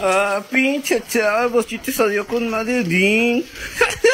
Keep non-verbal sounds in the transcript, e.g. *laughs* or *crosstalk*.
Ah, pinche vos si te salió con Madeline. *laughs*